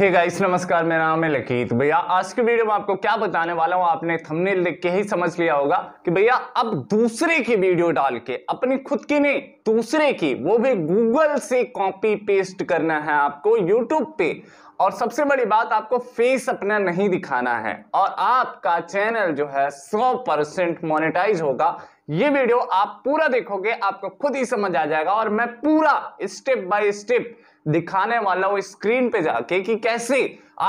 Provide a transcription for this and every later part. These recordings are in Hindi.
हे hey गाइस नमस्कार मेरा नाम है लकीत भैया आज की वीडियो में आपको क्या बताने वाला हूँ आपने थंबनेल देख के ही समझ लिया होगा कि भैया अब दूसरे की वीडियो डाल के अपनी खुद की नहीं दूसरे की वो भी गूगल से कॉपी पेस्ट करना है आपको यूट्यूब पे और सबसे बड़ी बात आपको फेस अपना नहीं दिखाना है और आपका चैनल जो है सौ परसेंट मोनिटाइज होगा ये वीडियो आप पूरा देखोगे आपको खुद ही समझ आ जाएगा और मैं पूरा स्टेप बाय स्टेप दिखाने वाला हूं स्क्रीन पे जाके कि कैसे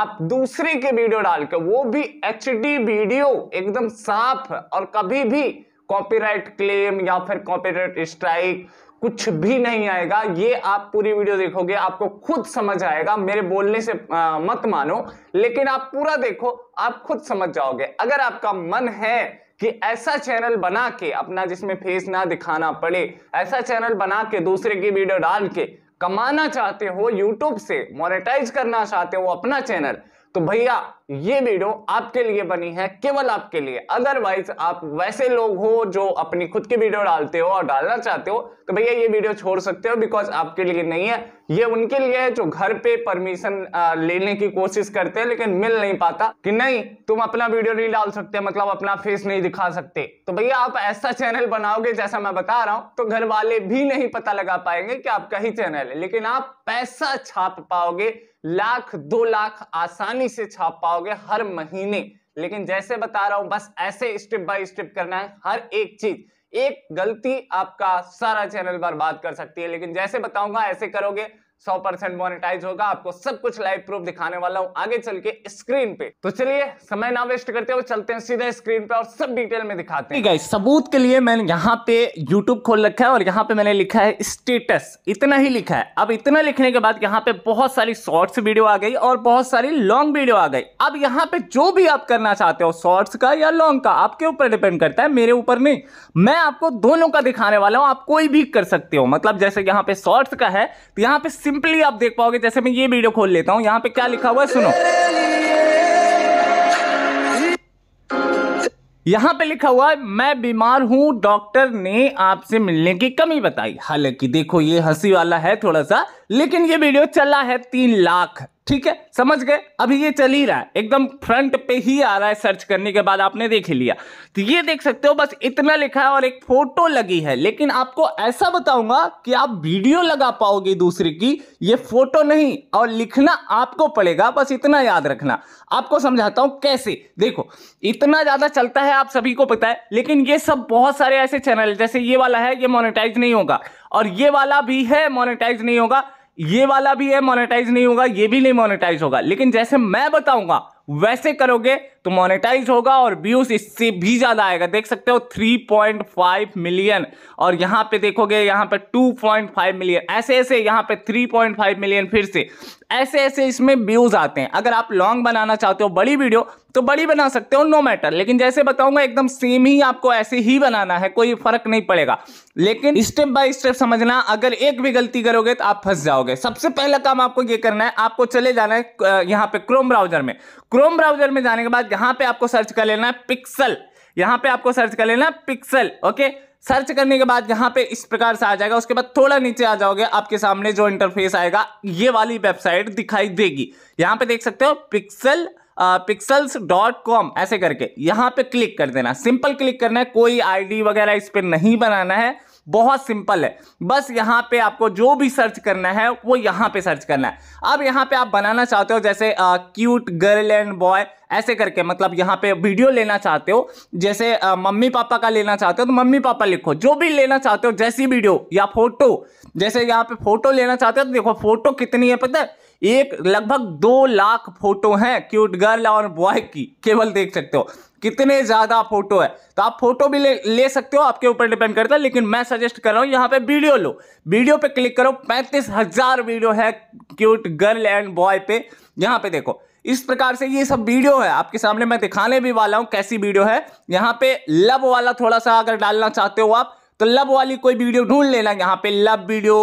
आप दूसरे के वीडियो डालकर वो भी एच वीडियो एकदम साफ और कभी भी कॉपीराइट क्लेम या फिर कॉपीराइट स्ट्राइक कुछ भी नहीं आएगा ये आप पूरी वीडियो देखोगे आपको खुद समझ आएगा मेरे बोलने से आ, मत मानो लेकिन आप पूरा देखो आप खुद समझ जाओगे अगर आपका मन है कि ऐसा चैनल बना के अपना जिसमें फेस ना दिखाना पड़े ऐसा चैनल बना के दूसरे की वीडियो डाल के कमाना चाहते हो यूट्यूब से मोनेटाइज करना चाहते हो अपना चैनल तो भैया ये वीडियो आपके लिए बनी है केवल आपके लिए अदरवाइज आप वैसे लोग हो जो अपनी खुद की वीडियो डालते हो और डालना चाहते हो तो भैया ये वीडियो छोड़ सकते हो बिकॉज आपके लिए नहीं है ये उनके लिए है जो घर पे परमिशन लेने की कोशिश करते हैं लेकिन मिल नहीं पाता कि नहीं तुम अपना वीडियो नहीं डाल सकते मतलब अपना फेस नहीं दिखा सकते तो भैया आप ऐसा चैनल बनाओगे जैसा मैं बता रहा हूं तो घर वाले भी नहीं पता लगा पाएंगे कि आपका ही चैनल है लेकिन आप पैसा छाप पाओगे लाख दो लाख आसानी से छाप पाओगे पाओगे हर महीने लेकिन जैसे बता रहा हूं बस ऐसे स्टेप बाय स्टेप करना है हर एक चीज एक गलती आपका सारा चैनल बर्बाद कर सकती है लेकिन जैसे बताऊंगा ऐसे करोगे सौ परसेंट मोनिटाइज होगा आपको सब कुछ लाइव प्रूफ दिखाने वाला हूं आगे चल के स्क्रीन पे तो चलिए समय ना वेस्ट करते हुए चलते हैं सीधे स्क्रीन पे और सब डिटेल में दिखाते हैं गाइस सबूत के लिए मैंने यहाँ पे यूट्यूब खोल रखा है और यहाँ पे मैंने लिखा है स्टेटस इतना ही लिखा है अब इतना लिखने के बाद यहाँ पे बहुत सारी शॉर्ट्स वीडियो आ गई और बहुत सारी लॉन्ग वीडियो आ गई अब यहाँ पे जो भी आप करना चाहते हो शॉर्ट्स का या लॉन्ग का आपके ऊपर डिपेंड करता है मेरे ऊपर नहीं मैं आपको दोनों का दिखाने वाला हूँ आप कोई भी कर सकते हो मतलब जैसे यहाँ पे शॉर्ट्स का है तो यहाँ पे सिंपली आप देख पाओगे जैसे मैं ये वीडियो खोल लेता हूँ यहाँ पे क्या लिखा हुआ है सुनो यहाँ पे लिखा हुआ है मैं बीमार हूँ डॉक्टर ने आपसे मिलने की कमी बताई हालांकि देखो ये हंसी वाला है थोड़ा सा लेकिन ये वीडियो चला है तीन लाख ठीक है समझ गए अभी ये चल ही रहा है एकदम फ्रंट पे ही आ रहा है सर्च करने के बाद आपने देख ही लिया तो ये देख सकते हो बस इतना लिखा है और एक फोटो लगी है लेकिन आपको ऐसा बताऊंगा कि आप वीडियो लगा पाओगे दूसरे की ये फोटो नहीं और लिखना आपको पड़ेगा बस इतना याद रखना आपको समझाता हूं कैसे देखो इतना ज़्यादा चलता है आप सभी को पता है लेकिन ये सब बहुत सारे ऐसे चैनल जैसे ये वाला है ये मोनिटाइज नहीं होगा और ये वाला भी है मोनिटाइज नहीं होगा ये वाला भी है मोनेटाइज नहीं होगा ये भी नहीं मोनेटाइज होगा लेकिन जैसे मैं बताऊंगा वैसे करोगे तो मोनेटाइज होगा और व्यूज इससे भी ज़्यादा आएगा देख सकते हो 3.5 मिलियन और यहां पे देखोगे यहां पे 2.5 मिलियन ऐसे ऐसे यहां पे 3.5 मिलियन फिर से ऐसे ऐसे इसमें व्यूज़ आते हैं अगर आप लॉन्ग बनाना चाहते हो बड़ी वीडियो तो बड़ी बना सकते हो नो मैटर लेकिन जैसे बताऊंगा एकदम सेम ही आपको ऐसे ही बनाना है कोई फर्क नहीं पड़ेगा लेकिन स्टेप बाय स्टेप समझना अगर एक भी गलती करोगे तो आप फंस जाओगे सबसे पहला काम आपको ये करना है आपको चले जाना है यहाँ पे क्रोम ब्राउजर में क्रोम ब्राउजर में जाने के बाद यहाँ पे आपको सर्च कर लेना है पिक्सल यहाँ पे आपको सर्च कर लेना है पिक्सल ओके सर्च करने के बाद यहाँ पे इस प्रकार से आ जाएगा उसके बाद थोड़ा नीचे आ जाओगे आपके सामने जो इंटरफेस आएगा ये वाली वेबसाइट दिखाई देगी यहाँ पे देख सकते हो पिक्सल पिक्सल्स डॉट कॉम ऐसे करके यहाँ पे क्लिक कर देना सिंपल क्लिक करना है कोई आईडी वगैरह इस पर नहीं बनाना है बहुत सिंपल है बस यहाँ पे आपको जो भी सर्च करना है वो यहाँ पे सर्च करना है अब यहाँ पे आप बनाना चाहते हो जैसे क्यूट गर्ल एंड बॉय ऐसे करके मतलब यहाँ पे वीडियो लेना चाहते हो जैसे आ, मम्मी पापा का लेना चाहते हो तो मम्मी पापा लिखो जो भी लेना चाहते हो जैसी वीडियो या फोटो जैसे यहाँ पे फोटो लेना चाहते हो तो देखो फोटो कितनी है पता है एक लगभग दो लाख फोटो हैं क्यूट गर्ल और बॉय की केवल देख सकते हो कितने ज़्यादा फोटो है तो आप फोटो भी ले ले सकते हो आपके ऊपर डिपेंड करता है लेकिन मैं सजेस्ट कर रहा हूँ यहाँ पे वीडियो लो वीडियो पे क्लिक करो पैंतीस हज़ार वीडियो है क्यूट गर्ल एंड बॉय पे यहाँ पे देखो इस प्रकार से ये सब वीडियो है आपके सामने मैं दिखाने भी वाला हूँ कैसी वीडियो है यहाँ पे लव वाला थोड़ा सा अगर डालना चाहते हो आप तो लव वाली कोई वीडियो ढूंढ लेना यहाँ पे लव वीडियो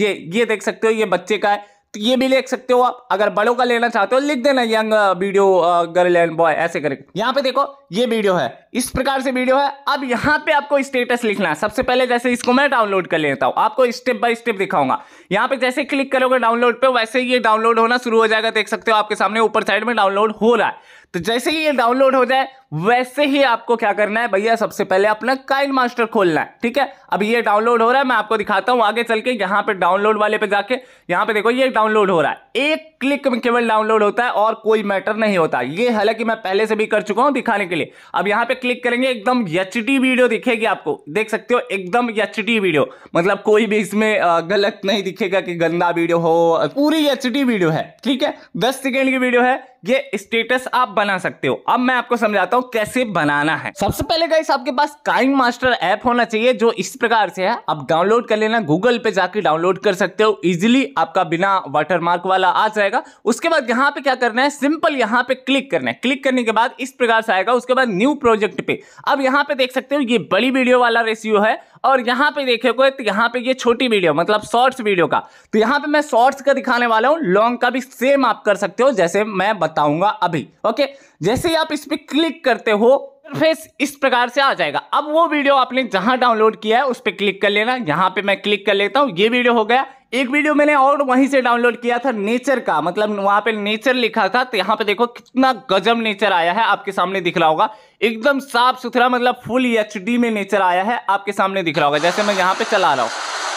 ये ये देख सकते हो ये बच्चे का है तो ये भी लिख सकते हो आप अगर बड़ों का लेना चाहते हो लिख देना young video girl and boy ऐसे करके यहाँ पे देखो ये वीडियो है इस प्रकार से वीडियो है अब यहाँ पे आपको स्टेटस लिखना है सबसे पहले जैसे इसको मैं डाउनलोड कर लेता हूँ आपको स्टेप बाय स्टेप दिखाऊंगा यहाँ पे जैसे क्लिक करोगे डाउनलोड पे वैसे ही ये डाउनलोड होना शुरू हो जाएगा देख सकते हो आपके सामने ऊपर साइड में डाउनलोड हो रहा है तो जैसे ही ये डाउनलोड हो जाए वैसे ही आपको क्या करना है भैया सबसे पहले अपना काइन मास्टर खोलना है ठीक है अब ये डाउनलोड हो रहा है मैं आपको दिखाता हूं आगे चल के यहां पर डाउनलोड वाले पे जाके यहां पे देखो ये डाउनलोड हो रहा है एक क्लिक में केवल डाउनलोड होता है और कोई मैटर नहीं होता ये हालांकि मैं पहले से भी कर चुका हूं दिखाने के लिए अब यहां पर क्लिक करेंगे एकदम एच वीडियो दिखेगी आपको देख सकते हो एकदम एच वीडियो मतलब कोई भी इसमें गलत नहीं दिखेगा कि गंदा वीडियो हो पूरी एच वीडियो है ठीक है दस सेकेंड की वीडियो है ये स्टेटस आप बना सकते हो अब मैं आपको समझाता हूँ हूँ कैसे बनाना है सबसे पहले गाइस आपके पास काइन मास्टर ऐप होना चाहिए जो इस प्रकार से है आप डाउनलोड कर लेना गूगल पे जाके डाउनलोड कर सकते हो इजिली आपका बिना वाटरमार्क वाला आ जाएगा उसके बाद यहाँ पे क्या करना है सिंपल यहाँ पे क्लिक करना है क्लिक करने के बाद इस प्रकार से आएगा उसके बाद न्यू प्रोजेक्ट पे अब यहाँ पे देख सकते हो ये बड़ी वीडियो वाला रेसियो है और यहाँ पे देखोगे तो यहाँ पे ये छोटी वीडियो मतलब शॉर्ट्स वीडियो का तो यहाँ पे मैं शॉर्ट्स का दिखाने वाला हूँ लॉन्ग का भी सेम आप कर सकते हो जैसे मैं बताऊंगा अभी ओके जैसे ही आप इस पर क्लिक करते हो इंटरफेस इस प्रकार से आ जाएगा अब वो वीडियो आपने जहां डाउनलोड किया है उस पर क्लिक कर लेना यहां पे मैं क्लिक कर लेता हूं ये वीडियो हो गया एक वीडियो मैंने और वहीं से डाउनलोड किया था नेचर का मतलब वहां पे नेचर लिखा था तो यहाँ पे देखो कितना गजब नेचर आया है आपके सामने दिख रहा होगा एकदम साफ सुथरा मतलब फुल एच में नेचर आया है आपके सामने दिख रहा होगा जैसे मैं यहाँ पे चला रहा हूँ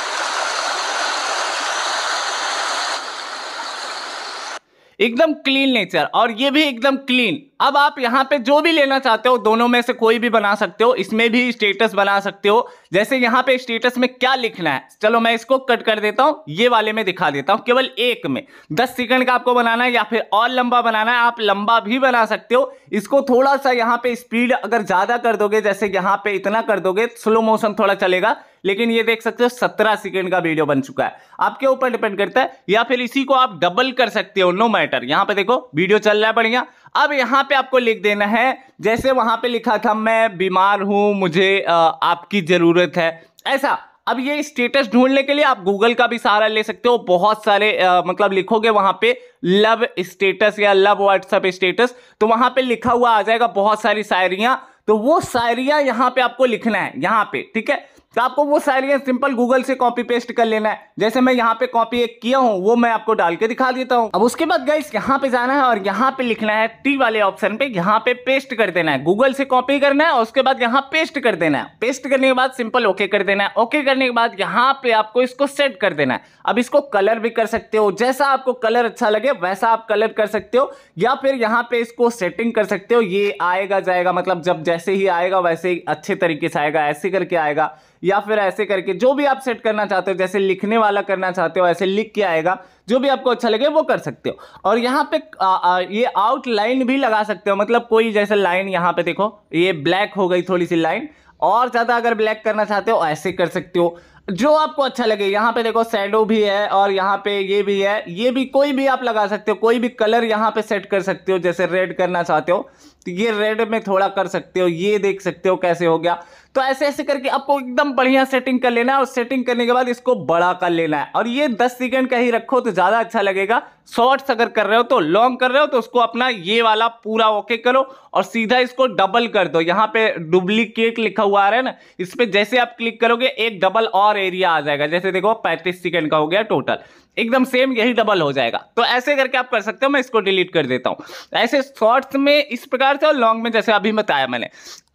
एकदम क्लीन नेचर और ये भी एकदम क्लीन अब आप यहाँ पे जो भी लेना चाहते हो दोनों में से कोई भी बना सकते हो इसमें भी स्टेटस बना सकते हो जैसे यहाँ पे स्टेटस में क्या लिखना है चलो मैं इसको कट कर देता हूँ ये वाले में दिखा देता हूँ केवल एक में दस सेकंड का आपको बनाना है या फिर और लंबा बनाना है आप लंबा भी बना सकते हो इसको थोड़ा सा यहाँ पे स्पीड अगर ज़्यादा कर दोगे जैसे यहाँ पे इतना कर दोगे स्लो मोशन थोड़ा चलेगा लेकिन ये देख सकते हो सत्रह सेकेंड का वीडियो बन चुका है आपके ऊपर डिपेंड करता है या फिर इसी को आप डबल कर सकते हो नो मैटर यहां पे देखो वीडियो चल रहा है बढ़िया अब यहां पे आपको लिख देना है जैसे वहां पे लिखा था मैं बीमार हूं मुझे आपकी जरूरत है ऐसा अब ये स्टेटस ढूंढने के लिए आप गूगल का भी सहारा ले सकते हो बहुत सारे आ, मतलब लिखोगे वहां पे लव स्टेटस या लव व्हाट्सएप स्टेटस तो वहां पे लिखा हुआ आ जाएगा बहुत सारी शायरियां तो वो शायरियां यहां पे आपको लिखना है यहां पे ठीक है तो आपको वो साइलेंस सिंपल गूगल से कॉपी पेस्ट कर लेना है जैसे मैं यहाँ पे कॉपी एक किया हूँ वो मैं आपको डाल के दिखा देता हूँ अब उसके बाद गाइस यहाँ पे जाना है और यहाँ पे लिखना है टी वाले ऑप्शन पे यहाँ पे पेस्ट कर देना है गूगल से कॉपी करना है और उसके बाद यहाँ पेस्ट कर देना है पेस्ट करने के बाद सिंपल ओके कर देना है ओके करने के बाद यहाँ पे आपको इसको सेट कर देना है अब इसको कलर भी कर सकते हो जैसा आपको कलर अच्छा लगे वैसा आप कलर कर सकते हो या फिर यहाँ पे इसको सेटिंग कर सकते हो ये आएगा जाएगा मतलब जब जैसे ही आएगा वैसे ही अच्छे तरीके से आएगा ऐसे करके आएगा या फिर ऐसे करके जो भी आप सेट करना चाहते हो जैसे लिखने वाला करना चाहते हो ऐसे लिख के आएगा जो भी आपको अच्छा लगे वो कर सकते हो और यहाँ पे आ, आ, ये आउटलाइन भी लगा सकते हो मतलब कोई जैसे लाइन यहाँ पे देखो ये ब्लैक हो गई थोड़ी सी लाइन और ज़्यादा अगर ब्लैक करना चाहते हो ऐसे कर सकते हो जो आपको अच्छा लगे यहाँ पे देखो सैडो भी है और यहाँ पे ये भी है ये भी कोई भी आप लगा सकते हो कोई भी कलर यहाँ पे सेट कर सकते हो जैसे रेड करना चाहते हो तो ये रेड में थोड़ा कर सकते हो ये देख सकते हो कैसे हो गया तो ऐसे ऐसे करके आपको तो एकदम बढ़िया सेटिंग कर लेना है और सेटिंग करने के बाद इसको बड़ा कर लेना है और ये दस सेकेंड का ही रखो तो ज़्यादा अच्छा लगेगा शॉर्ट्स अगर कर रहे हो तो लॉन्ग कर रहे हो तो उसको अपना ये वाला पूरा ओके करो और सीधा इसको डबल कर दो यहाँ पे डुप्लीकेट लिखा हुआ आ रहा है ना इस पर जैसे आप क्लिक करोगे एक डबल और एरिया आ जाएगा जैसे देखो पैंतीस सेकेंड का हो गया टोटल एकदम सेम यही डबल हो जाएगा तो ऐसे करके आप कर सकते हो मैं इसको डिलीट कर देता हूँ ऐसे शॉर्ट्स में इस प्रकार से और लॉन्ग में जैसे अभी बताया मैंने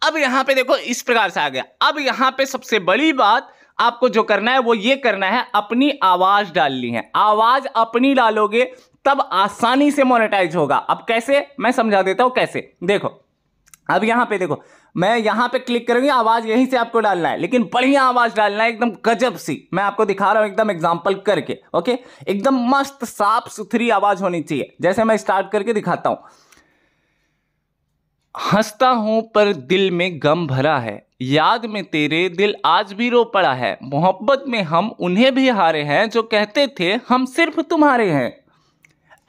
अब यहाँ पे देखो इस प्रकार से आ गया अब यहाँ पे सबसे बड़ी बात आपको जो करना है वो ये करना है अपनी आवाज डालनी है आवाज अपनी डालोगे तब आसानी से मोनेटाइज होगा अब कैसे मैं समझा देता हूँ कैसे देखो अब यहाँ पे देखो मैं यहाँ पे क्लिक करूँगी आवाज़ यहीं से आपको डालना है लेकिन बढ़िया आवाज़ डालना है एकदम गजब सी मैं आपको दिखा रहा हूँ एकदम एग्जाम्पल करके ओके एकदम मस्त साफ सुथरी आवाज़ होनी चाहिए जैसे मैं स्टार्ट करके दिखाता हूँ हंसता हूँ पर दिल में गम भरा है याद में तेरे दिल आज भी रो पड़ा है मोहब्बत में हम उन्हें भी हारे हैं जो कहते थे हम सिर्फ तुम्हारे हैं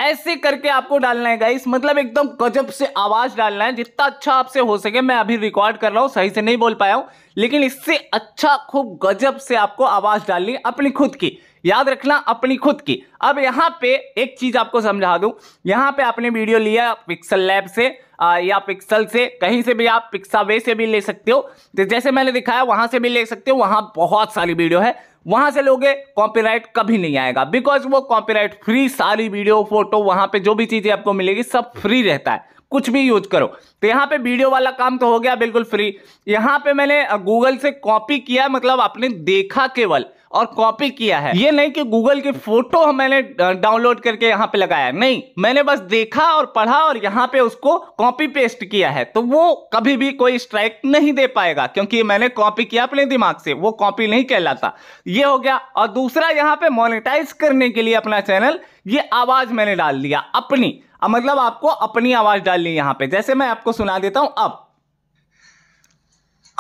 ऐसे करके आपको डालना है गाइस मतलब एकदम गजब से आवाज़ डालना है जितना अच्छा आपसे हो सके मैं अभी रिकॉर्ड कर रहा हूँ सही से नहीं बोल पाया हूँ लेकिन इससे अच्छा खूब गजब से आपको आवाज़ डालनी अपनी खुद की याद रखना अपनी खुद की अब यहाँ पे एक चीज़ आपको समझा दू यहाँ पे आपने वीडियो लिया पिक्सल लैब से आ, या पिक्सल से कहीं से भी आप पिक्सावे से भी ले सकते हो तो जैसे मैंने दिखाया वहाँ से भी ले सकते हो वहाँ बहुत सारी वीडियो है वहां से लोगे कॉपीराइट कभी नहीं आएगा बिकॉज वो कॉपीराइट फ्री सारी वीडियो फोटो वहां पे जो भी चीजें आपको मिलेगी सब फ्री रहता है कुछ भी यूज करो तो यहाँ पे वीडियो वाला काम तो हो गया बिल्कुल फ्री यहाँ पे मैंने गूगल से कॉपी किया मतलब आपने देखा केवल और कॉपी किया है ये नहीं कि गूगल की फोटो मैंने डाउनलोड करके यहाँ पे लगाया नहीं मैंने बस देखा और पढ़ा और यहाँ पे उसको कॉपी पेस्ट किया है तो वो कभी भी कोई स्ट्राइक नहीं दे पाएगा क्योंकि मैंने कॉपी किया अपने दिमाग से वो कॉपी नहीं कहलाता ये हो गया और दूसरा यहाँ पे मोनिटाइज करने के लिए अपना चैनल ये आवाज मैंने डाल दिया अपनी अब मतलब आपको अपनी आवाज डालनी यहाँ पे जैसे मैं आपको सुना देता हूं अब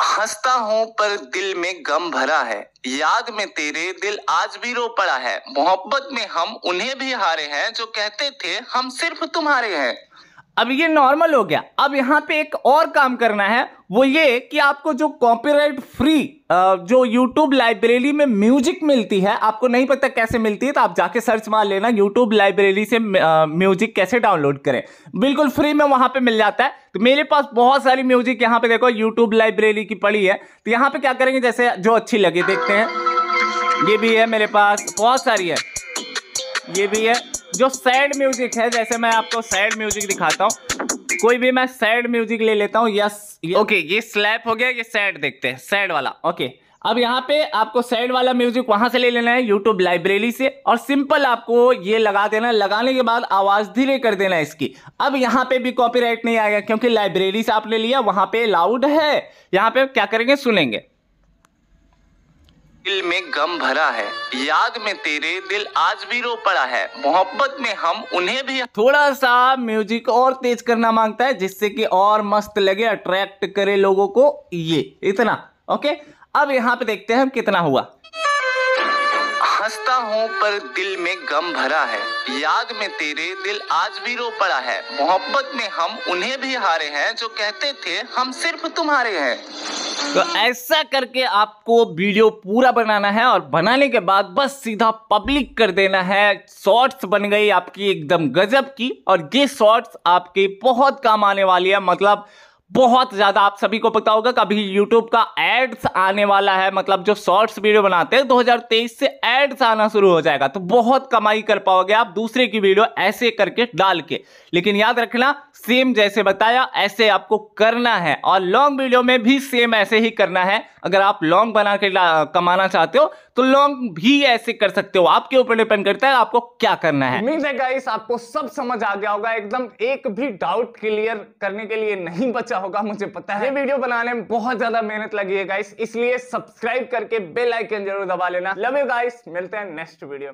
हंसता हूं पर दिल में गम भरा है याद में तेरे दिल आज भी रो पड़ा है मोहब्बत में हम उन्हें भी हारे हैं जो कहते थे हम सिर्फ तुम्हारे हैं अब ये नॉर्मल हो गया अब यहाँ पे एक और काम करना है वो ये कि आपको जो कॉपीराइट फ्री जो यूट्यूब लाइब्रेरी में म्यूजिक मिलती है आपको नहीं पता कैसे मिलती है तो आप जाके सर्च मार लेना यूट्यूब लाइब्रेरी से म्यूजिक कैसे डाउनलोड करें बिल्कुल फ्री में वहाँ पे मिल जाता है तो मेरे पास बहुत सारी म्यूजिक यहाँ पे देखो यूट्यूब लाइब्रेरी की पड़ी है तो यहाँ पे क्या करेंगे जैसे जो अच्छी लगे देखते हैं ये भी है मेरे पास बहुत सारी है ये भी है जो सैड म्यूजिक है जैसे मैं आपको सैड म्यूजिक दिखाता हूँ कोई भी मैं सैड म्यूजिक ले लेता हूँ यस ओके ये स्लैप हो गया ये सैड देखते हैं सैड वाला ओके अब यहाँ पे आपको सैड वाला म्यूजिक वहां से ले लेना है यूट्यूब लाइब्रेरी से और सिंपल आपको ये लगा देना लगाने के बाद आवाज धीरे कर देना इसकी अब यहाँ पे भी कॉपीराइट नहीं आएगा क्योंकि लाइब्रेरी से आपने लिया वहां पे लाउड है यहाँ पे क्या करेंगे सुनेंगे दिल में गम भरा है याद में तेरे दिल आज भी रो पड़ा है मोहब्बत में हम उन्हें भी थोड़ा सा म्यूजिक और तेज करना मांगता है जिससे कि और मस्त लगे अट्रैक्ट करे लोगों को ये इतना ओके अब यहाँ पे देखते हैं कितना हुआ हंसता हूँ पर दिल में गम भरा है याद में तेरे दिल आज भी रो पड़ा है मोहब्बत में हम उन्हें भी हारे हैं जो कहते थे हम सिर्फ तुम्हारे हैं तो ऐसा करके आपको वीडियो पूरा बनाना है और बनाने के बाद बस सीधा पब्लिक कर देना है शॉर्ट्स बन गई आपकी एकदम गजब की और ये शॉर्ट्स आपके बहुत काम आने वाली है मतलब बहुत ज़्यादा आप सभी को पता होगा कि अभी यूट्यूब का एड्स आने वाला है मतलब जो शॉर्ट्स वीडियो बनाते हैं 2023 से एड्स आना शुरू हो जाएगा तो बहुत कमाई कर पाओगे आप दूसरे की वीडियो ऐसे करके डाल के लेकिन याद रखना सेम जैसे बताया ऐसे आपको करना है और लॉन्ग वीडियो में भी सेम ऐसे ही करना है अगर आप लॉन्ग बना के कमाना चाहते हो तो लॉन्ग भी ऐसे कर सकते हो आपके ऊपर डिपेंड करता है आपको क्या करना है उम्मीद है गाइस आपको सब समझ आ गया होगा एकदम एक भी डाउट क्लियर करने के लिए नहीं बचा होगा मुझे पता है वीडियो बनाने में बहुत ज्यादा मेहनत लगी है गाइस इसलिए सब्सक्राइब करके बेलाइकन जरूर दबा लेना लव यू गाइस मिलते हैं नेक्स्ट वीडियो में